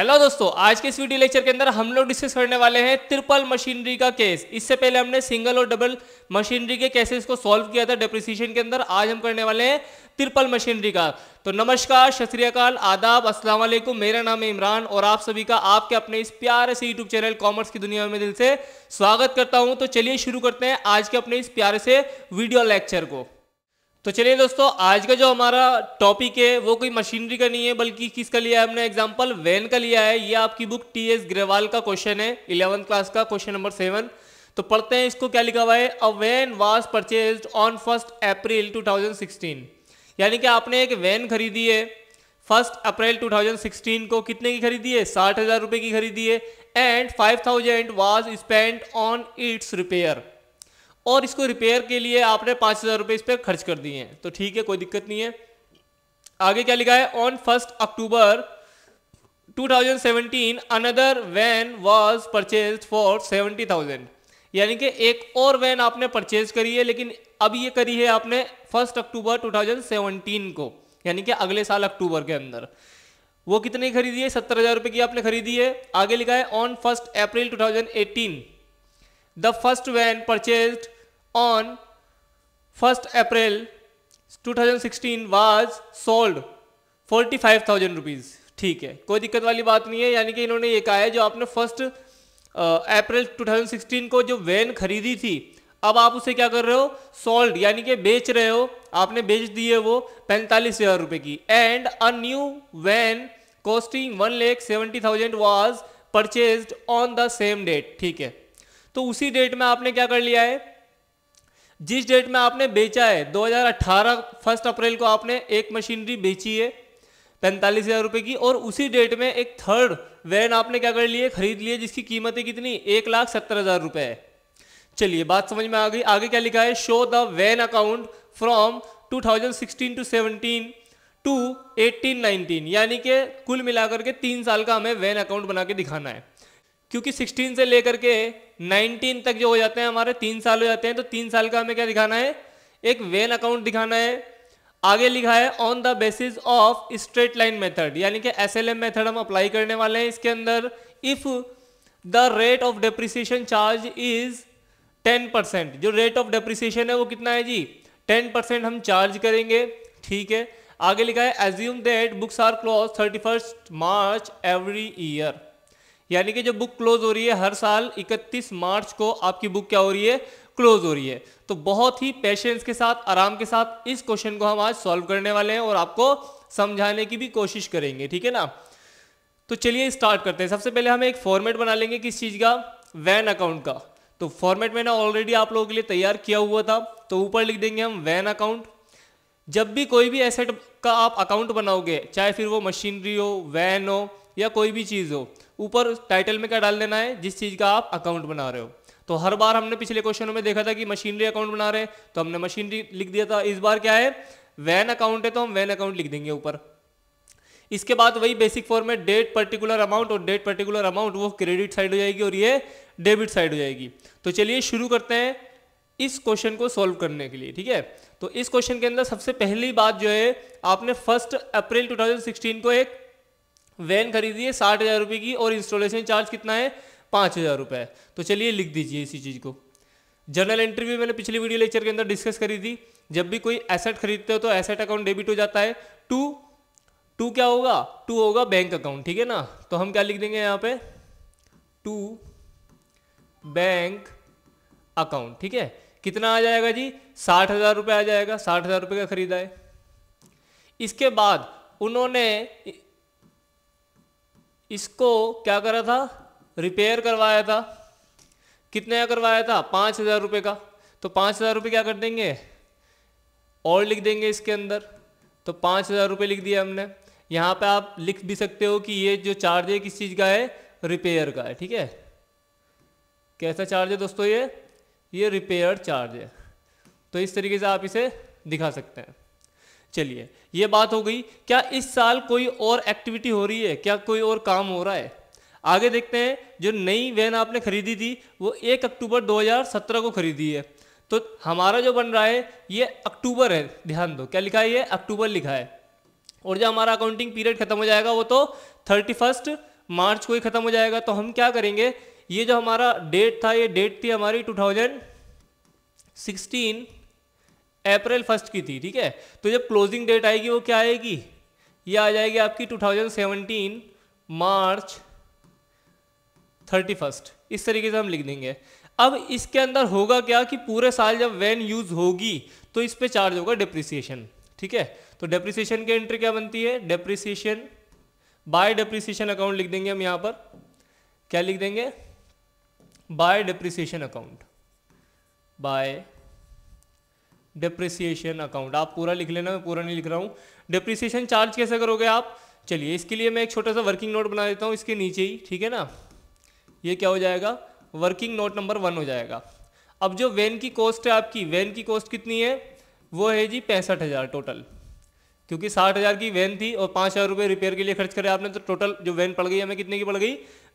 hello दोस्तों आज के इस वीडियो लेक्चर के अंदर हम लोग डिस्कस करने वाले हैं ट्रिपल मशीनरी का केस इससे पहले हमने सिंगल और डबल मशीनरी के केसेस को सॉल्व किया था डेप्रिसिएशन के अंदर आज हम करने वाले हैं ट्रिपल मशीनरी का तो नमस्कार सतरीकाल आदाब अस्सलाम वालेकुम मेरा नाम है इमरान और आप सभी का आपके अपने इस प्यारे से यूट्यूब चैनल कॉमर्स की दुनिया में दिल से स्वागत करता हूं तो चलिए शुरू करते हैं आज के अपने इस प्यारे से वीडियो लेक्चर को तो चलिए दोस्तों आज का जो हमारा टॉपिक है वो कोई मशीनरी का नहीं है बल्कि किसका लिया है हमने एग्जांपल वैन का लिया है ये आपकी बुक टी एस ग्रेवाल का क्वेश्चन है इलेवंथ क्लास का क्वेश्चन नंबर सेवन तो पढ़ते हैं इसको क्या लिखा हुआ है a van was purchase on first April 2016 यानी कि आपने एक वैन खरीदी है फर्स्ट अप्रैल सिक्सटीन को कितने की खरीदी है साठ हज़ार रुपये की खरीदी है and five thousand was spend on its repair और इसको रिपेयर के लिए आपने पांच हज़ार रुपए इस पर खर्च कर दिए हैं तो ठीक है कोई दिक्कत नहीं है आगे क्या लिखा है on first October 2017 another van was purchase for 70,000 यानी कि एक और वैन आपने परचेज करी है लेकिन अब ये करी है आपने फर्स्ट अक्टूबर 2017 को यानी कि अगले साल अक्टूबर के अंदर वो कितने खरीदी है सत्तर हज़ार रुपए की आपने खरीदी है आगे लिखा है on first April 2018 the first van purchased on first April 2016 was sold 45,000 rupees ठीक है कोई दिक्कत वाली बात नहीं है यानी कि इन्होंने ये कहा है जो आपने फर्स्ट अप्रैल 2016 को जो वैन खरीदी थी अब आप उसे क्या कर रहे हो सोल्ड यानी कि बेच रहे हो आपने बेच दी है वो पैंतालीस हजार रुपये की and a new van costing one lakh seventy thousand was purchase on the same date ठीक है तो उसी डेट में आपने क्या कर लिया है जिस डेट में आपने बेचा है 2018 फर्स्ट अप्रैल को आपने एक मशीनरी बेची है पैंतालीस हज़ार रुपए की और उसी डेट में एक थर्ड वैन आपने क्या कर लिया खरीद लिया जिसकी कीमत है कितनी एक लाख सत्तर हज़ार रुपये है चलिए बात समझ में आ गई आगे क्या लिखा है show the van account from 2016 to 17 to 18 19 यानी कि कुल मिलाकर के तीन साल का हमें वैन अकाउंट बना के दिखाना है क्योंकि 16 से लेकर के 19 तक जो हो जाते हैं हमारे तीन साल हो जाते हैं तो तीन साल का हमें क्या दिखाना है एक वेन अकाउंट दिखाना है आगे लिखा है on the basis of straight line method यानी कि एस एल एम मेथड हम अप्लाई करने वाले हैं इसके अंदर if the rate of depreciation charge is ten percent जो रेट ऑफ डेप्रिसिएशन है वो कितना है जी टेन परसेंट हम चार्ज करेंगे ठीक है आगे लिखा है assume that books are close thirty first March every year यानी कि जो बुक क्लोज हो रही है हर साल 31 मार्च को आपकी बुक क्या हो रही है क्लोज हो रही है तो बहुत ही पेशेंस के साथ आराम के साथ इस क्वेश्चन को हम आज सॉल्व करने वाले हैं और आपको समझाने की भी कोशिश करेंगे ठीक है ना तो चलिए स्टार्ट करते हैं सबसे पहले हम एक फॉर्मेट बना लेंगे किस चीज़ का वैन अकाउंट का तो फॉर्मेट मैंने ऑलरेडी आप लोगों के लिए तैयार किया हुआ था तो ऊपर लिख देंगे हम वैन अकाउंट जब भी कोई भी एसेट का आप अकाउंट बनाओगे चाहे फिर वो मशीनरी हो वैन हो या कोई भी चीज़ हो ऊपर टाइटल में क्या डाल देना है जिस चीज़ का आप अकाउंट बना रहे हो तो हर बार हमने पिछले क्वेश्चनों में देखा था कि मशीनरी अकाउंट बना रहे तो हमने मशीनरी लिख दिया था इस बार क्या है वैन अकाउंट है तो हम वैन अकाउंट लिख देंगे ऊपर इसके बाद वही बेसिक फॉर्म में डेट पर्टिकुलर अमाउंट और डेट पर्टिकुलर अमाउंट वो क्रेडिट साइड हो जाएगी और ये डेबिट साइड हो जाएगी तो चलिए शुरू करते हैं इस क्वेश्चन को सॉल्व करने के लिए ठीक है तो इस क्वेश्चन के अंदर सबसे पहली बात जो है आपने फर्स्ट अप्रैल 2016 को एक वैन खरीदी है साठ हज़ार रुपए की और इंस्टॉलेशन चार्ज कितना है पांच हज़ार रुपए तो चलिए लिख दीजिए इसी चीज़ को जर्नल एंट्री भी मैंने पिछली वीडियो लेक्चर के अंदर डिस्कस करी थी जब भी कोई एसेट खरीदते हो तो एसेट अकाउंट डेबिट हो जाता है टू टू क्या होगा टू होगा बैंक अकाउंट ठीक है ना तो हम क्या लिख देंगे यहां पे टू बैंक अकाउंट ठीक है कितना आ जाएगा जी साठ हज़ार रुपए आ जाएगा साठ हज़ार रुपए का खरीदा है इसके बाद उन्होंने इसको क्या करा था रिपेयर करवाया था कितने का करवाया था पाँच हज़ार रुपये का तो पाँच हज़ार रुपये क्या कर देंगे और लिख देंगे इसके अंदर तो पाँच हज़ार रुपये लिख दिया हमने यहाँ पे आप लिख भी सकते हो कि ये जो चार्ज है किस चीज़ का है रिपेयर का है ठीक है कैसा चार्ज है दोस्तों ये ये रिपेयर चार्ज है तो इस तरीके से आप इसे दिखा सकते हैं चलिए ये बात हो गई क्या इस साल कोई और एक्टिविटी हो रही है क्या कोई और काम हो रहा है आगे देखते हैं जो नई वैन आपने खरीदी थी वो एक अक्टूबर 2017 को खरीदी है तो हमारा जो बन रहा है ये अक्टूबर है ध्यान दो क्या लिखा है ये अक्टूबर लिखा है और जो हमारा अकाउंटिंग पीरियड खत्म हो जाएगा वो तो थर्टी फर्स्ट मार्च को ही खत्म हो जाएगा तो हम क्या करेंगे ये जो हमारा डेट था ये डेट थी हमारी two thousand sixteen April first की थी ठीक है तो जब क्लोजिंग डेट आएगी वो क्या आएगी ये आ जाएगी आपकी 2017 मार्च 31 इस तरीके से हम लिख देंगे अब इसके अंदर होगा क्या कि पूरे साल जब वैन यूज होगी तो इस पर चार्ज होगा डेप्रिसिएशन ठीक है तो डेप्रिसिएशन की एंट्री क्या बनती है डेप्रिसिएशन बाय डेप्रिसिएशन अकाउंट लिख देंगे हम यहां पर क्या लिख देंगे by depreciation account by depreciation account आप पूरा लिख लेना मैं पूरा नहीं लिख रहा हूँ डिप्रिसिएशन चार्ज कैसे करोगे आप चलिए इसके लिए मैं एक छोटा सा वर्किंग नोट बना देता हूँ इसके नीचे ही ठीक है ना ये क्या हो जाएगा वर्किंग नोट नंबर वन हो जाएगा अब जो वैन की कॉस्ट है आपकी वैन की कॉस्ट कितनी है वो है जी पैंसठ हज़ार टोटल क्योंकि साठ हज़ार की वैन थी और पाँच हज़ार रुपये रिपेयर के लिए खर्च करे आपने तो टोटल जो वैन पड़ गई हमें कितने की पड़ गई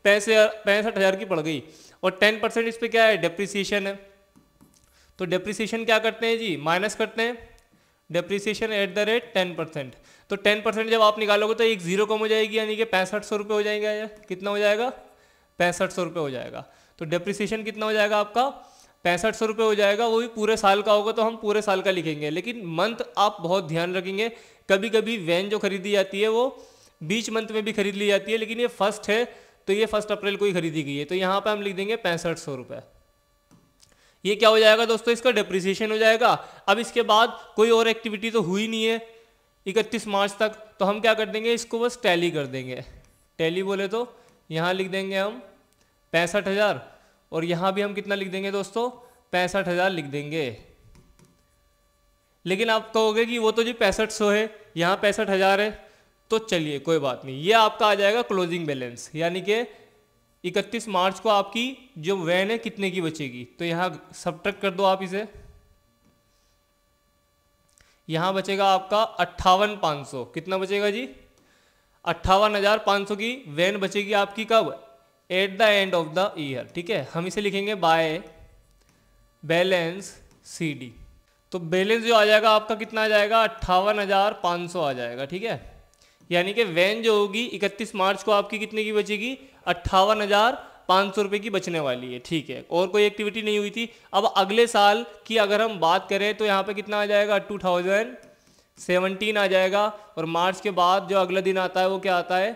पैंसठ हज़ार की पड़ गई और टेन परसेंट इस पर क्या है डिप्रिसिएशन है तो डेप्रिसिएशन क्या करते हैं जी माइनस करते हैं depreciation at the rate ten percent तो टेन परसेंट जब आप निकालोगे तो एक जीरो कम हो जाएगी यानी कि पैंसठ सौ रुपये हो जाएगा या कितना हो जाएगा पैंसठ सौ रुपये हो जाएगा तो डेप्रिसिएशन कितना हो जाएगा आपका पैंसठ सौ रुपये हो जाएगा वो भी पूरे साल का होगा तो हम पूरे साल का लिखेंगे लेकिन मंथ आप बहुत ध्यान रखेंगे कभी कभी वैन जो खरीदी जाती है वो बीच मंथ में भी खरीद ली जाती है लेकिन ये फर्स्ट है तो ये फर्स्ट अप्रैल को ही खरीदी गई है तो यहाँ पर हम लिख देंगे पैंसठ सौ रुपये ये क्या हो जाएगा दोस्तों इसका डिप्रिसिएशन हो जाएगा अब इसके बाद कोई और एक्टिविटी तो हुई नहीं है इकतीस मार्च तक तो हम क्या कर देंगे इसको बस टैली कर देंगे टैली बोले तो यहाँ लिख देंगे हम पैंसठ हज़ार और यहाँ भी हम कितना लिख देंगे दोस्तों पैंसठ हज़ार लिख देंगे लेकिन आप कहोगे कि वो तो जी पैंसठ सौ है यहाँ पैंसठ हज़ार है तो चलिए कोई बात नहीं ये आपका आ जाएगा क्लोजिंग बैलेंस यानी कि इकतीस मार्च को आपकी जो वैन है कितने की बचेगी तो यहाँ सब कर दो आप इसे यहाँ बचेगा आपका अट्ठावन पाँच सौ कितना बचेगा जी अट्ठावन हज़ार पाँच सौ की वैन बचेगी आपकी कब at the end of the year ठीक है हम इसे लिखेंगे बाय बैलेंस सी डी तो बैलेंस जो आ जाएगा आपका कितना आ जाएगा अट्ठावन हज़ार पाँच सौ आ जाएगा ठीक है यानी कि वैन जो होगी इकतीस मार्च को आपकी कितने की बचेगी अट्ठावन हज़ार पाँच सौ रुपये की बचने वाली है ठीक है और कोई एक्टिविटी नहीं हुई थी अब अगले साल की अगर हम बात करें तो यहाँ पे कितना आ जाएगा टू थाउजेंड सेवनटीन आ जाएगा और मार्च के बाद जो अगला दिन आता है वो क्या आता है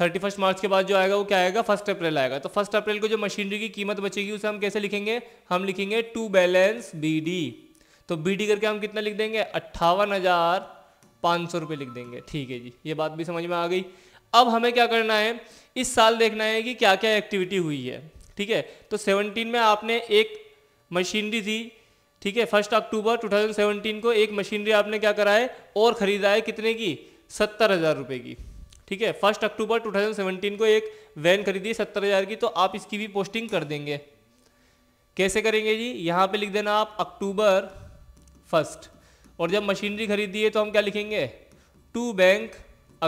थर्टी फर्स्ट मार्च के बाद जो आएगा वो क्या आएगा फर्स्ट अप्रैल आएगा तो फर्स्ट अप्रैल को जो मशीनरी की कीमत बचेगी उसे हम कैसे लिखेंगे हम लिखेंगे टू बैलेंस बी डी तो बी डी करके हम कितना लिख देंगे अट्ठावन हज़ार पाँच सौ रुपये लिख देंगे ठीक है जी ये बात भी समझ में आ गई अब हमें क्या करना है इस साल देखना है कि क्या क्या एक्टिविटी हुई है ठीक है तो सेवनटीन में आपने एक मशीनरी थी ठीक है फर्स्ट अक्टूबर 2017 को एक मशीनरी आपने क्या करा है और ख़रीदा है कितने की सत्तर हज़ार रुपये की ठीक है फर्स्ट अक्टूबर 2017 को एक वैन खरीदी सत्तर हज़ार की तो आप इसकी भी पोस्टिंग कर देंगे कैसे करेंगे जी यहाँ पे लिख देना आप अक्टूबर फर्स्ट और जब मशीनरी खरीदी है तो हम क्या लिखेंगे टू बैंक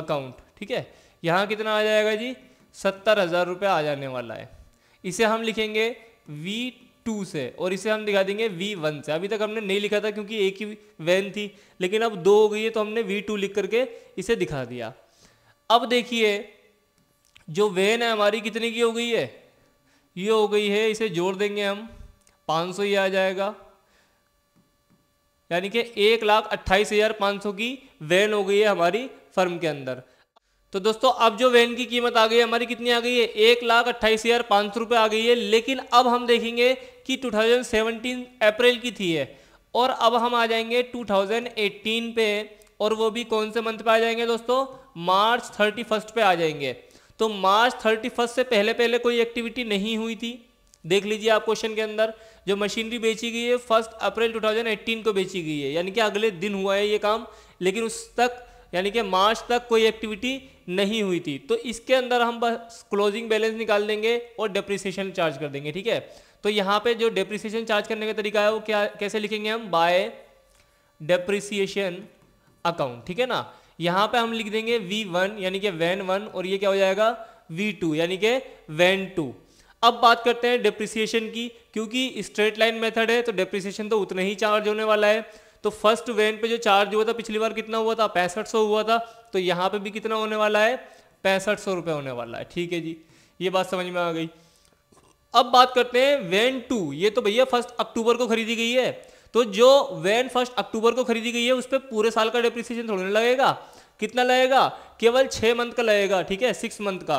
अकाउंट ठीक है यहाँ कितना आ जाएगा जी सत्तर हज़ार रुपया आ जाने वाला है इसे हम लिखेंगे वी टू से और इसे हम दिखा देंगे वी वन से अभी तक हमने नहीं लिखा था क्योंकि एक ही वैन थी लेकिन अब दो हो गई है तो हमने वी टू लिख करके इसे दिखा दिया अब देखिए जो वैन है हमारी कितने की हो गई है ये हो गई है इसे जोड़ देंगे हम सौ ही आ जाएगा यानी कि एक लाख अट्ठाईस हज़ार पाँच सौ की वैन हो गई है हमारी फर्म के अंदर तो दोस्तों अब जो वैन की कीमत आ गई है हमारी कितनी आ गई है एक लाख अट्ठाईस हज़ार पाँच सौ रुपये आ गई है लेकिन अब हम देखेंगे कि 2017 अप्रैल की थी है और अब हम आ जाएंगे 2018 पे और वो भी कौन से मंथ पे आ जाएंगे दोस्तों मार्च थर्टी फर्स्ट पे आ जाएंगे तो मार्च थर्टी फर्स्ट से पहले पहले कोई एक्टिविटी नहीं हुई थी देख लीजिए आप क्वेश्चन के अंदर जो मशीनरी बेची गई है फर्स्ट अप्रैल 2018 को बेची गई है यानी कि अगले दिन हुआ है ये काम लेकिन उस तक यानी कि मार्च तक कोई एक्टिविटी नहीं हुई थी तो इसके अंदर हम बस क्लोजिंग बैलेंस निकाल देंगे और डेप्रिसिएशन चार्ज कर देंगे ठीक है तो यहाँ पे जो डेप्रिसिएशन चार्ज करने का तरीका है वो क्या कैसे लिखेंगे हम बाय डेप्रिसिएशन अकाउंट ठीक है ना यहाँ पे हम लिख देंगे वी वन यानी कि वैन वन और ये क्या हो जाएगा वी टू यानी कि वैन टू अब बात करते हैं डिप्रिसिएशन की क्योंकि स्ट्रेट लाइन मेथड है तो डिप्रिसिएशन तो उतना ही चार्ज होने वाला है तो फर्स्ट वैन पे जो चार्ज हुआ था पिछली बार कितना हुआ था पैंसठ सौ हुआ था तो यहाँ पे भी कितना होने वाला है पैंसठ सौ रुपये होने वाला है ठीक है जी ये बात समझ में आ गई अब बात करते हैं वैन टू ये तो भैया फर्स्ट अक्टूबर को खरीदी गई है तो जो वैन फर्स्ट अक्टूबर को खरीदी गई है उस पर पूरे साल का डिप्रिसिएशन थोड़ा लगेगा कितना लगेगा केवल छः मंथ का लगेगा ठीक है सिक्स मंथ का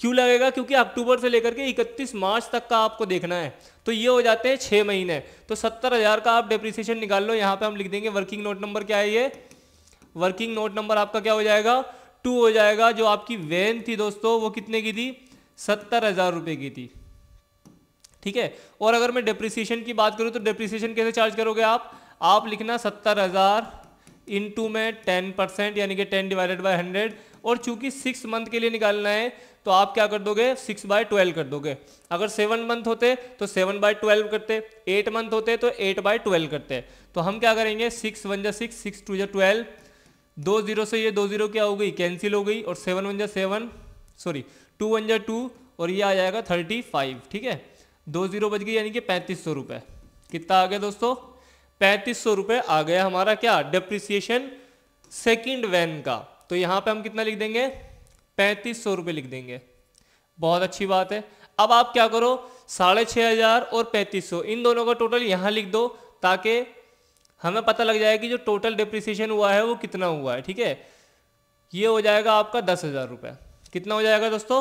क्यों लगेगा क्योंकि अक्टूबर से लेकर के 31 मार्च तक का आपको देखना है तो ये हो जाते हैं छह महीने तो सत्तर हज़ार का आप डेप्रिसिएशन निकाल लो यहाँ पे हम लिख देंगे वर्किंग नोट नंबर क्या है ये वर्किंग नोट नंबर आपका क्या हो जाएगा टू हो जाएगा जो आपकी वैन थी दोस्तों वो कितने की थी सत्तर हज़ार की थी ठीक है और अगर मैं डेप्रिसिएशन की बात करूँ तो डेप्रिसिएशन कैसे चार्ज करोगे आप आप लिखना सत्तर हज़ार टू में टेन परसेंट यानी कि टेन डिवाइडेड बाय हंड्रेड और चूंकि सिक्स मंथ के लिए निकालना है तो आप क्या कर दोगे सिक्स बाय ट्वेल्व कर दोगे अगर सेवन मंथ होते तो सेवन बाय ट्वेल्व करते एट मंथ होते तो एट बाय ट्वेल्व करते तो हम क्या करेंगे सिक्स वन जा सिक्स सिक्स टू जा ट्वेल्व दो जीरो से ये दो जीरो क्या हो गई कैंसिल हो गई और सेवन वन जा सेवन सॉरी टू वन जा टू और ये आ जाएगा थर्टी फाइव ठीक है दो जीरो बज गई यानी कि पैंतीस सौ रुपये कितना आ गया दोस्तों पैंतीस सौ रुपये आ गया हमारा क्या डिप्रिसिएशन सेकेंड वैन का तो यहाँ पे हम कितना लिख देंगे पैंतीस सौ रुपये लिख देंगे बहुत अच्छी बात है अब आप क्या करो साढ़े छः हज़ार और पैंतीस सौ इन दोनों का टोटल यहाँ लिख दो ताकि हमें पता लग जाए कि जो टोटल डिप्रिसिएशन हुआ है वो कितना हुआ है ठीक है ये हो जाएगा आपका दस हज़ार रुपये कितना हो जाएगा दोस्तों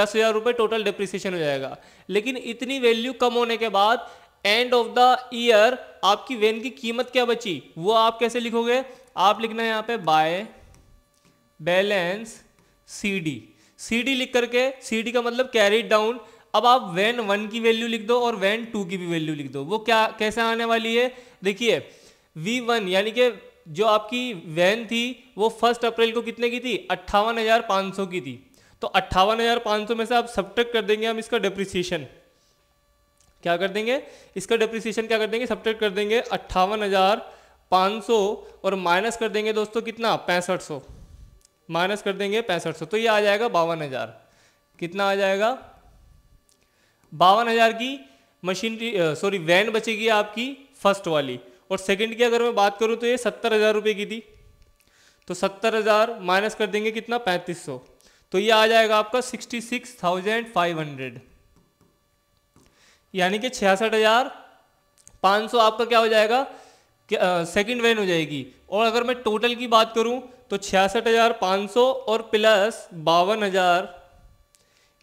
दस हज़ार रुपये टोटल डिप्रिसिएशन हो जाएगा लेकिन इतनी वैल्यू कम होने के बाद एंड ऑफ द ईयर आपकी वैन की कीमत क्या बची वो आप कैसे लिखोगे आप लिखना है यहाँ पे by balance C D C D लिख करके सी डी का मतलब कैरी डाउन अब आप वैन वन की वैल्यू लिख दो और वैन टू की भी वैल्यू लिख दो वो क्या कैसे आने वाली है देखिए वी वन यानी कि जो आपकी वैन थी वो फर्स्ट अप्रैल को कितने की थी अट्ठावन हज़ार पाँच सौ की थी तो अट्ठावन हज़ार पाँच सौ में से आप सब्ट्रैक्ट कर देंगे हम इसका डिप्रिसिएशन क्या कर देंगे इसका डिप्रिसिएशन क्या कर देंगे सब्ट्रैक्ट कर देंगे अट्ठावन हज़ार पाँच सौ और माइनस कर देंगे दोस्तों कितना पैंसठ सौ माइनस कर देंगे पैंसठ सौ तो ये आ जाएगा बावन हज़ार कितना आ जाएगा बावन हज़ार की मशीनरी सॉरी वैन बचेगी आपकी फर्स्ट वाली और सेकंड की अगर मैं बात करूँ तो ये सत्तर हज़ार रुपये की थी तो सत्तर हज़ार माइनस कर देंगे कितना पैंतीस सौ तो ये आ जाएगा आपका sixty six thousand five hundred यानी कि छियासठ हज़ार पाँच सौ आपका क्या हो जाएगा सेकंड वैन हो जाएगी और अगर मैं टोटल की बात करूं तो छियासठ हज़ार पाँच सौ और प्लस बावन हज़ार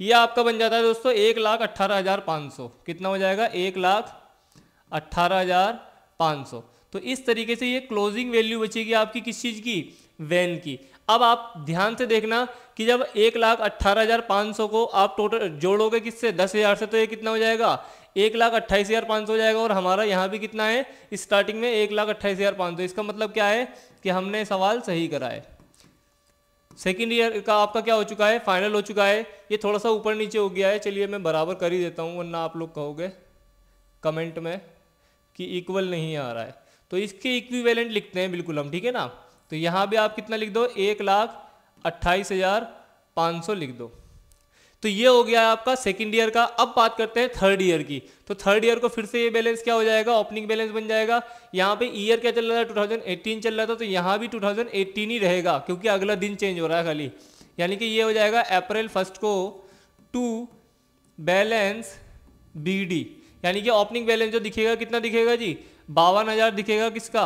ये आपका बन जाता है दोस्तों एक लाख अट्ठारह हज़ार पाँच सौ कितना हो जाएगा एक लाख अट्ठारह हज़ार पाँच सौ तो इस तरीके से ये क्लोजिंग वैल्यू बचेगी आपकी किस चीज़ की वैन की अब आप ध्यान से देखना कि जब एक लाख अट्ठारह हज़ार पाँच सौ को आप टोटल जोड़ोगे किससे दस हज़ार से तो ये कितना हो जाएगा एक लाख अट्ठाईस हज़ार पाँच सौ हो जाएगा और हमारा यहाँ भी कितना है स्टार्टिंग में एक लाख अट्ठाईस हज़ार पाँच सौ इसका मतलब क्या है कि हमने सवाल सही कराए सेकेंड ईयर का आपका क्या हो चुका है फाइनल हो चुका है ये थोड़ा सा ऊपर नीचे हो गया है चलिए मैं बराबर कर ही देता हूँ वरना आप लोग कहोगे कमेंट में कि इक्वल नहीं आ रहा है तो इसके इक्विवेलेंट लिखते हैं बिल्कुल हम ठीक है ना तो यहाँ भी आप कितना लिख दो एक लाख अट्ठाईस हज़ार पाँच सौ लिख दो तो ये हो गया आपका सेकेंड ईयर का अब बात करते हैं थर्ड ईयर की तो थर्ड ईयर को फिर से ये बैलेंस क्या हो जाएगा ओपनिंग बैलेंस बन जाएगा यहाँ पे ईयर क्या चल रहा था 2018 चल रहा था तो यहाँ भी 2018 ही रहेगा क्योंकि अगला दिन चेंज हो रहा है खाली यानी कि ये हो जाएगा अप्रैल फर्स्ट को टू बैलेंस बी डी यानी कि ओपनिंग बैलेंस जो दिखेगा कितना दिखेगा जी बावन हज़ार दिखेगा किसका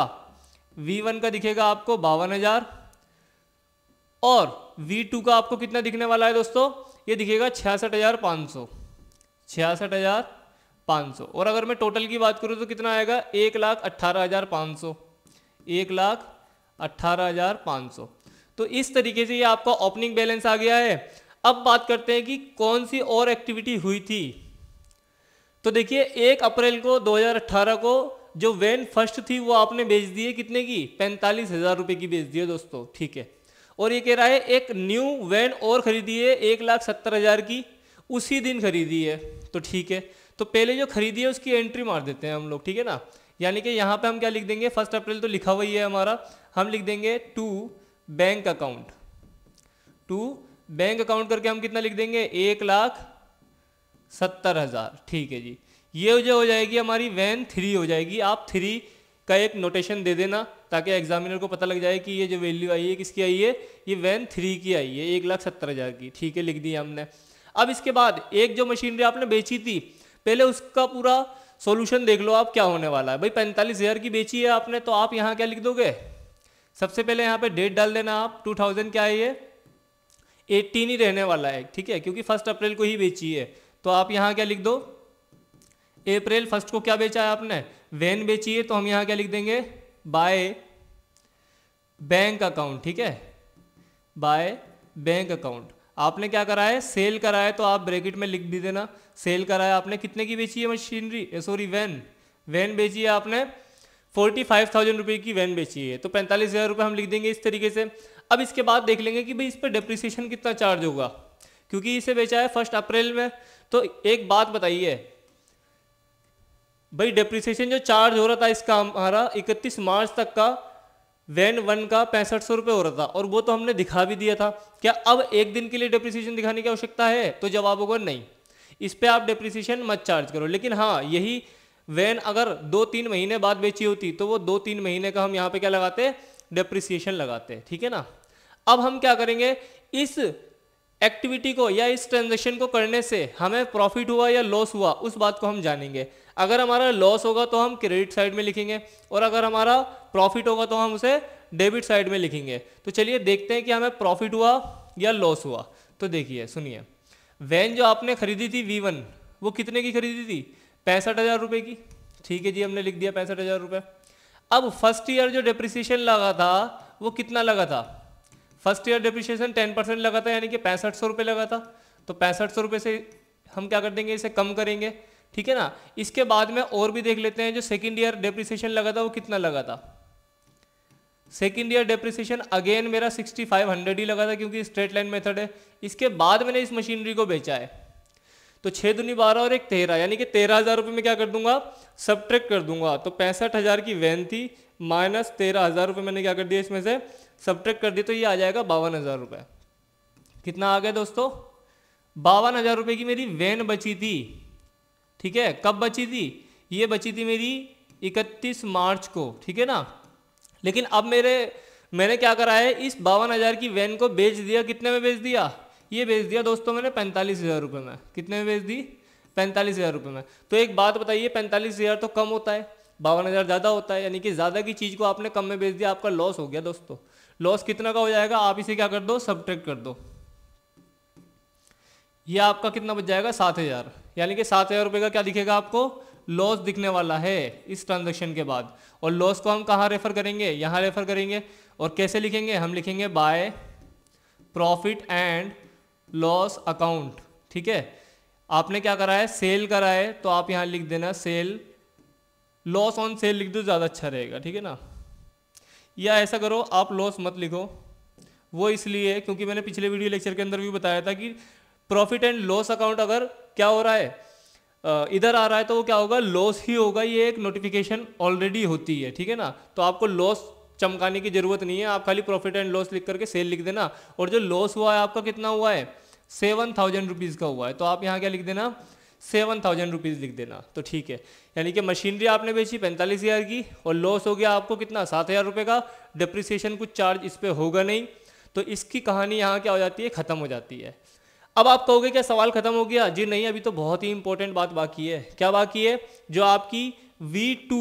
वी वन का दिखेगा आपको बावन हज़ार और वी टू का आपको कितना दिखने वाला है दोस्तों ये दिखेगा छियासठ हज़ार पाँच सौ छियासठ हज़ार पाँच सौ और अगर मैं टोटल की बात करूँ तो कितना आएगा एक लाख अट्ठारह हज़ार पाँच सौ एक लाख अट्ठारह हज़ार पाँच सौ तो इस तरीके से ये आपका ओपनिंग बैलेंस आ गया है अब बात करते हैं कि कौन सी और एक्टिविटी हुई थी तो देखिए एक अप्रैल को 2018 को जो वैन फर्स्ट थी वो आपने बेच दी है कितने की पैंतालीस हज़ार रुपये की बेच दी है दोस्तों ठीक है और ये कह रहा है एक न्यू वैन और खरीदी है एक लाख सत्तर हज़ार की उसी दिन खरीदी है तो ठीक है तो पहले जो खरीदी है उसकी एंट्री मार देते हैं हम लोग ठीक है ना यानी कि यहाँ पे हम क्या लिख देंगे फर्स्ट अप्रैल तो लिखा हुआ ही है हमारा हम लिख देंगे to bank account to bank account करके हम कितना लिख देंगे एक लाख सत्तर हज़ार ठीक है जी ये जो हो जाएगी हमारी वैन थ्री हो जाएगी आप थ्री का एक नोटेशन दे देना ताकि एग्जामिनर को पता लग जाए कि ये जो वैल्यू आई है किसकी आई है ये वैन थ्री की आई है एक लाख सत्तर हज़ार की ठीक है लिख दी हमने अब इसके बाद एक जो मशीनरी आपने बेची थी पहले उसका पूरा सोल्यूशन देख लो आप क्या होने वाला है भाई पैंतालीस हज़ार की बेची है आपने तो आप यहाँ क्या लिख दोगे सबसे पहले यहाँ पर डेट डाल देना आप थाउजेंड क्या है एट्टीन ही रहने वाला है ठीक है क्योंकि फर्स्ट अप्रैल को ही बेची है तो आप यहाँ क्या लिख दो अप्रैल फर्स्ट को क्या बेचा है आपने वैन बेचिए तो हम यहाँ क्या लिख देंगे बाय बैंक अकाउंट ठीक है बाय बैंक अकाउंट आपने क्या करा है सेल करा है तो आप ब्रैकेट में लिख भी देना सेल करा है आपने कितने की बेची है मशीनरी सॉरी वैन वैन बेची है आपने फोर्टी फाइव थाउजेंड रुपये की वैन बेची है तो पैंतालीस हज़ार रुपये हम लिख देंगे इस तरीके से अब इसके बाद देख लेंगे कि भाई इस पर डिप्रिसिएशन कितना चार्ज होगा क्योंकि इसे बेचा है फर्स्ट अप्रैल में तो एक बात बताइए भाई डेप्रिसिएशन जो चार्ज हो रहा था इसका हमारा 31 मार्च तक का वैन वन का पैंसठ सौ रुपये हो रहा था और वो तो हमने दिखा भी दिया था क्या अब एक दिन के लिए डेप्रिसिएशन दिखाने की आवश्यकता है तो जवाब होगा नहीं इस पर आप डेप्रिसिएशन मत चार्ज करो लेकिन हाँ यही वैन अगर दो तीन महीने बाद बेची होती तो वो दो तीन महीने का हम यहाँ पर क्या लगाते डेप्रिसिएशन लगाते ठीक है ना अब हम क्या करेंगे इस एक्टिविटी को या इस ट्रांजेक्शन को करने से हमें प्रॉफिट हुआ या लॉस हुआ उस बात को हम जानेंगे अगर हमारा लॉस होगा तो हम क्रेडिट साइड में लिखेंगे और अगर हमारा प्रॉफिट होगा तो हम उसे डेबिट साइड में लिखेंगे तो चलिए देखते हैं कि हमें प्रॉफिट हुआ या लॉस हुआ तो देखिए सुनिए वैन जो आपने खरीदी थी वी वन वो कितने की खरीदी थी पैंसठ हज़ार रुपये की ठीक है जी हमने लिख दिया पैंसठ हज़ार रुपये अब फर्स्ट ईयर जो डिप्रिसिएशन लगा था वो कितना लगा था first year depreciation ten percent लगा था यानी कि पैंसठ सौ रुपये लगा था तो पैंसठ सौ रुपये से हम क्या कर देंगे इसे कम करेंगे ठीक है ना इसके बाद में और भी देख लेते हैं जो सेकेंड ईयर डेप्रिसिएशन लगा था वो कितना लगा था सेकेंड ईयर डेप्रिसिएशन अगेन मेरा 6500 ही लगा था क्योंकि स्ट्रेट लाइन मेथड है इसके बाद मैंने इस मशीनरी को बेचा है तो छः दुनी बारह और एक तेरह यानी कि तेरह हज़ार रुपये में क्या कर दूंगा ट्रैक कर दूंगा तो पैंसठ हज़ार की वैन थी माइनस तेरह हज़ार रुपये मैंने क्या कर दिया इसमें से सब्ट्रैक्ट कर दिया तो ये आ जाएगा बावन हज़ार रुपये कितना आ गया दोस्तों बावन हज़ार रुपये की मेरी वैन बची थी ठीक है कब बची थी ये बची थी मेरी 31 मार्च को ठीक है ना लेकिन अब मेरे मैंने क्या करा है इस बावन हज़ार की वैन को बेच दिया कितने में बेच दिया ये बेच दिया दोस्तों मैंने पैंतालीस हज़ार रुपये में कितने में बेच दी पैंतालीस हज़ार रुपये में तो एक बात बताइए पैंतालीस हज़ार तो कम होता है बावन हज़ार ज़्यादा होता है यानी कि ज़्यादा की चीज़ को आपने कम में बेच दिया आपका लॉस हो गया दोस्तों लॉस कितना का हो जाएगा आप इसे क्या कर दो सब कर दो यह आपका कितना बच जाएगा सात हज़ार यानी कि सात हज़ार रुपए का क्या दिखेगा आपको लॉस दिखने वाला है इस ट्रांजेक्शन के बाद और लॉस को हम कहाँ रेफर करेंगे यहाँ रेफर करेंगे और कैसे लिखेंगे हम लिखेंगे by profit and loss account ठीक है आपने क्या करा है सेल करा है तो आप यहां लिख देना सेल लॉस ऑन सेल लिख दो ज़्यादा अच्छा रहेगा ठीक है ना या ऐसा करो आप लॉस मत लिखो वो इसलिए क्योंकि मैंने पिछले वीडियो लेक्चर के अंदर भी बताया था कि प्रॉफिट एंड लॉस अकाउंट अगर क्या हो रहा है इधर आ रहा है तो वो क्या होगा लॉस ही होगा ये एक नोटिफिकेशन ऑलरेडी होती है ठीक है ना तो आपको लॉस चमकाने की जरूरत नहीं है आप खाली प्रॉफिट एंड लॉस लिख करके सेल लिख देना और जो लॉस हुआ है आपका कितना हुआ है सेवन थाउजेंड रुपीज़ का हुआ है तो आप यहाँ क्या लिख देना सेवन थाउजेंड रुपीज़ लिख देना तो ठीक है यानी कि मशीनरी आपने बेची पैंतालीस हज़ार की और लॉस हो गया आपको कितना सात हज़ार रुपये का डिप्रिसिएशन कुछ चार्ज इस पर होगा नहीं तो इसकी कहानी यहाँ क्या हो जाती है ख़त्म हो जाती है अब आप कहोगे क्या सवाल खत्म हो गया जी नहीं अभी तो बहुत ही इंपॉर्टेंट बात बाकी है क्या बाकी है जो आपकी वी टू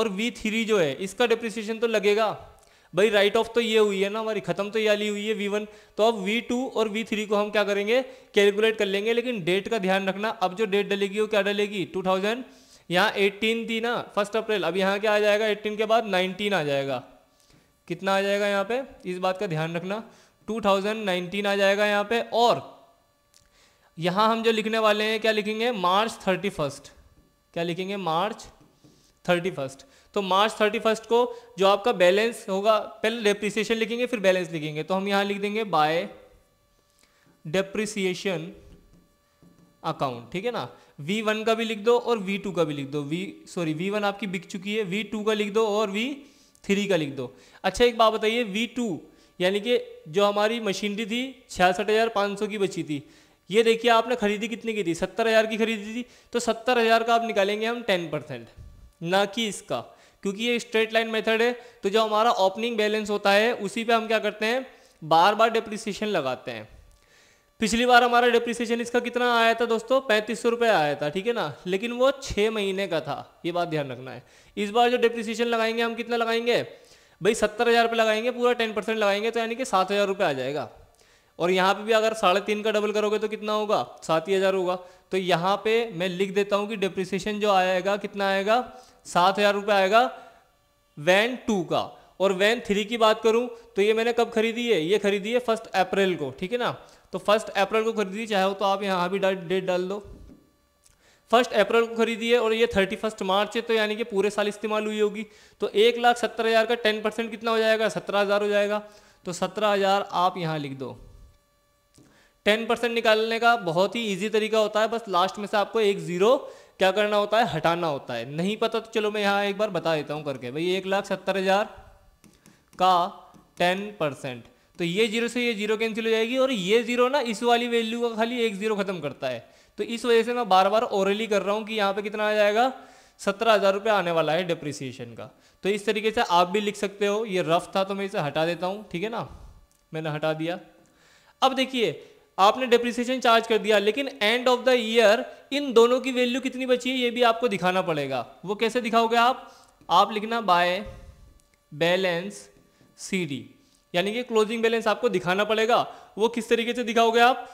और वी थ्री जो है इसका डिप्रिसिएशन तो लगेगा भाई राइट ऑफ तो ये हुई है ना हमारी खत्म तो ये वाली हुई है वी वन तो अब वी टू और वी थ्री को हम क्या करेंगे कैलकुलेट कर लेंगे लेकिन डेट का ध्यान रखना अब जो डेट डलेगी वो क्या डलेगी टू थाउजेंड यहाँ एट्टीन थी ना फर्स्ट अप्रैल अब यहाँ क्या आ जाएगा एट्टीन के बाद नाइनटीन आ जाएगा कितना आ जाएगा यहाँ पे इस बात का ध्यान रखना नाइनटीन आ जाएगा यहाँ पे और यहां हम जो लिखने वाले हैं क्या लिखेंगे मार्च थर्टी फर्स्ट क्या लिखेंगे मार्च थर्टी फर्स्ट तो मार्च थर्टी फर्स्ट को जो आपका बैलेंस होगा पहले डेप्रिसिएशन लिखेंगे फिर बैलेंस लिखेंगे तो हम यहाँ लिख देंगे बाय डेप्रिसिएशन अकाउंट ठीक है ना वी वन का भी लिख दो और वी टू का भी लिख दो वी सॉरी वी वन आपकी बिक चुकी है वी टू का लिख दो और वी थ्री का लिख दो अच्छा एक बात बताइए वी टू यानी कि जो हमारी मशीनरी थी छियासठ हज़ार पांच सौ की बची थी ये देखिए आपने खरीदी कितने की थी सत्तर हज़ार की खरीदी थी तो सत्तर हज़ार का आप निकालेंगे हम टेन परसेंट ना कि इसका क्योंकि ये स्ट्रेट लाइन मेथड है तो जो हमारा ओपनिंग बैलेंस होता है उसी पे हम क्या करते हैं बार बार डिप्रिसिएशन लगाते हैं पिछली बार हमारा डिप्रिसिएशन इसका कितना आया था दोस्तों पैंतीस सौ रुपये आया था ठीक है ना लेकिन वो छः महीने का था ये बात ध्यान रखना है इस बार जो डिप्रिसिएशन लगाएंगे हम कितना लगाएंगे भाई सत्तर हज़ार रुपये लगाएंगे पूरा टेन परसेंट लगाएंगे तो यानी कि सात हज़ार रुपये आ जाएगा और यहाँ पे भी अगर साढ़े तीन का डबल करोगे तो कितना होगा सात ही हज़ार होगा तो यहाँ पे मैं लिख देता हूँ कि डिप्रिसिएशन जो आएगा कितना आएगा सात हज़ार रुपये आएगा वैन टू का और वैन थ्री की बात करूँ तो ये मैंने कब खरीदी है ये खरीदी है फर्स्ट अप्रैल को ठीक है ना तो फर्स्ट अप्रैल को खरीदी चाहे हो तो आप यहाँ भी डेट डाल दो फर्स्ट अप्रैल को खरीदी है और ये थर्टी फर्स्ट मार्च है तो यानी कि पूरे साल इस्तेमाल हुई होगी तो एक लाख सत्तर हज़ार का टेन परसेंट कितना हो जाएगा सत्रह हज़ार हो जाएगा तो सत्रह हज़ार आप यहाँ लिख दो टेन परसेंट निकालने का बहुत ही ईजी तरीका होता है बस लास्ट में से आपको एक ज़ीरो क्या करना होता है हटाना होता है नहीं पता तो चलो मैं यहाँ एक बार बता देता हूँ करके भाई एक लाख सत्तर हज़ार का टेन परसेंट तो ये जीरो से ये जीरो कैंसिल हो जाएगी और ये जीरो ना इस वाली वैल्यू का खाली एक जीरो खत्म करता है तो इस वजह से मैं बार बार ओरली कर रहा हूँ कि यहाँ पे कितना आ जाएगा सत्रह हज़ार रुपये आने वाला है डिप्रिसिएशन का तो इस तरीके से आप भी लिख सकते हो ये रफ था तो मैं इसे हटा देता हूँ ठीक है ना मैंने हटा दिया अब देखिए आपने डिप्रिसिएशन चार्ज कर दिया लेकिन एंड ऑफ द ईयर इन दोनों की वैल्यू कितनी बची है ये भी आपको दिखाना पड़ेगा वो कैसे दिखाओगे आप आप लिखना बाय बैलेंस सी डी यानी कि क्लोजिंग बैलेंस आपको दिखाना पड़ेगा वो किस तरीके से दिखाओगे आप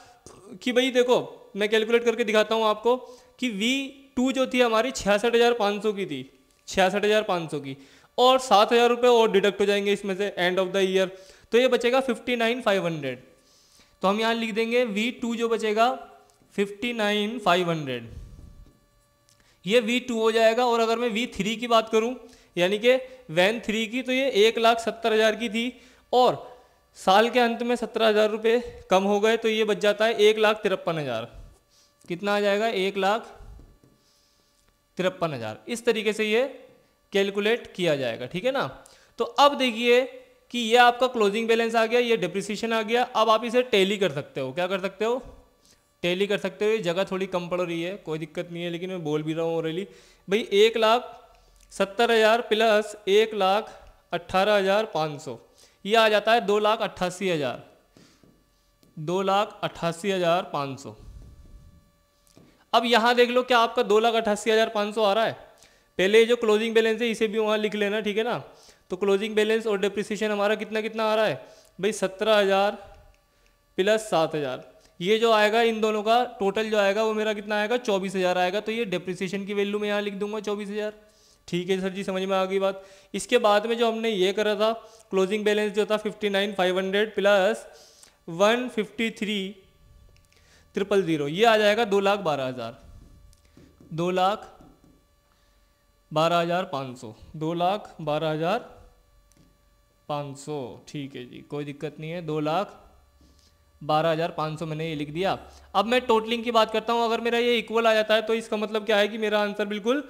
कि भाई देखो मैं कैलकुलेट करके दिखाता हूँ आपको कि वी टू जो थी हमारी छियासठ हज़ार पाँच सौ की थी छियासठ हज़ार पाँच सौ की और सात हज़ार रुपये और डिडक्ट हो जाएंगे इसमें से एंड ऑफ द ईयर तो ये बचेगा फिफ्टी नाइन फाइव हंड्रेड तो हम यहां लिख देंगे वी टू जो बचेगा फिफ्टी नाइन फाइव हंड्रेड ये वी टू हो जाएगा और अगर मैं वी थ्री की बात करूं यानी कि वैन थ्री की तो ये एक लाख सत्तर हज़ार की थी और साल के अंत में सत्रह हज़ार रुपये कम हो गए तो ये बच जाता है एक लाख तिरपन हज़ार कितना आ जाएगा एक लाख तिरपन हज़ार इस तरीके से ये कैलकुलेट किया जाएगा ठीक है ना तो अब देखिए कि ये आपका क्लोजिंग बैलेंस आ गया ये डिप्रिसिएशन आ गया अब आप इसे टेली कर सकते हो क्या कर सकते हो टेली कर सकते हो ये जगह थोड़ी कम पड़ रही है कोई दिक्कत नहीं है लेकिन मैं बोल भी रहा हूँ रेली भाई एक लाख सत्तर हज़ार प्लस एक लाख अट्ठारह हज़ार पाँच सौ ये आ जाता है दो लाख अट्ठासी हज़ार दो लाख अट्ठासी हज़ार पाँच सौ अब यहाँ देख लो क्या आपका दो लाख अट्ठासी हज़ार पाँच सौ आ रहा है पहले जो क्लोजिंग बैलेंस है इसे भी वहाँ लिख लेना ठीक है ना तो क्लोजिंग बैलेंस और डिप्रिसिएशन हमारा कितना कितना आ रहा है भाई सत्रह हज़ार प्लस सात हज़ार ये जो आएगा इन दोनों का टोटल जो आएगा वो मेरा कितना आएगा चौबीस हज़ार आएगा तो ये डिप्रिसिएशन की वैल्यू मैं यहाँ लिख दूंगा चौबीस हज़ार ठीक है सर जी समझ में आ गई बात इसके बाद में जो हमने ये करा था क्लोजिंग बैलेंस जो था fifty nine five hundred plus one fifty three triple zero ये आ जाएगा दो लाख बारह हज़ार दो लाख बारह हज़ार पाँच सौ दो लाख बारह हज़ार पाँच सौ ठीक है जी कोई दिक्कत नहीं है दो लाख बारह हज़ार पाँच सौ मैंने ये लिख दिया अब मैं टोटलिंग की बात करता हूँ अगर मेरा ये इक्वल आ जाता है तो इसका मतलब क्या है कि मेरा आंसर बिल्कुल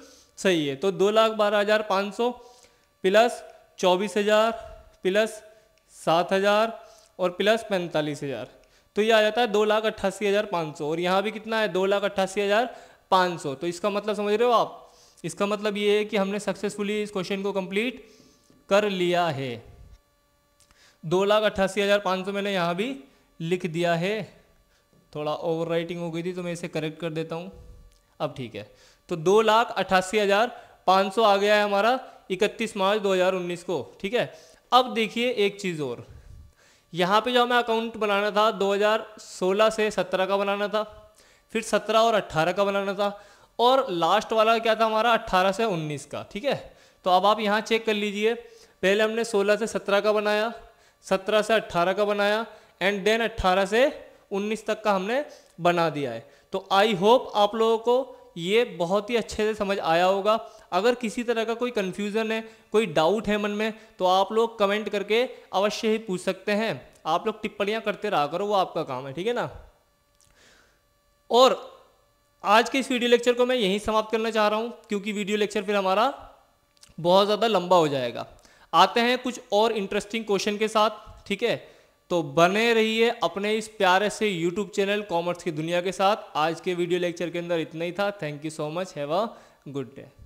सही है तो दो लाख बारह हज़ार पाँच सौ प्लस चौबीस हज़ार प्लस सात हज़ार और प्लस पैंतालीस हज़ार तो ये आ जाता है दो लाख अट्ठासी हज़ार पाँच सौ और यहाँ भी कितना है दो लाख अट्ठासी हज़ार पाँच सौ तो इसका मतलब समझ रहे हो आप इसका मतलब ये है कि हमने सक्सेसफुली इस क्वेश्चन को कंप्लीट कर लिया है दो लाख अट्ठासी हज़ार पाँच सौ मैंने यहाँ भी लिख दिया है थोड़ा ओवर राइटिंग हो गई थी तो मैं इसे करेक्ट कर देता हूँ अब ठीक है तो दो लाख अट्ठासी हज़ार पाँच सौ आ गया है हमारा इकतीस मार्च दो हज़ार उन्नीस को ठीक है अब देखिए एक चीज़ और यहाँ पे जो हमें अकाउंट बनाना था दो हज़ार सोलह से सत्रह का बनाना था फिर सत्रह और अट्ठारह का बनाना था और लास्ट वाला क्या था हमारा अट्ठारह से उन्नीस का ठीक है तो अब आप यहाँ चेक कर लीजिए पहले हमने 16 से 17 का बनाया सत्रह से अट्ठारह का बनाया एंड देन अट्ठारह से उन्नीस तक का हमने बना दिया है तो आई होप आप लोगों को ये बहुत ही अच्छे से समझ आया होगा अगर किसी तरह का कोई कन्फ्यूज़न है कोई डाउट है मन में तो आप लोग कमेंट करके अवश्य ही पूछ सकते हैं आप लोग टिप्पणियाँ करते रहा करो वो आपका काम है ठीक है ना और आज के इस वीडियो लेक्चर को मैं यहीं समाप्त करना चाह रहा हूँ क्योंकि वीडियो लेक्चर फिर हमारा बहुत ज़्यादा लंबा हो जाएगा आते हैं कुछ और इंटरेस्टिंग क्वेश्चन के साथ ठीक है तो बने रहिए अपने इस प्यारे से यूट्यूब चैनल कॉमर्स की दुनिया के साथ आज के वीडियो लेक्चर के अंदर इतना ही था thank you so much have a good day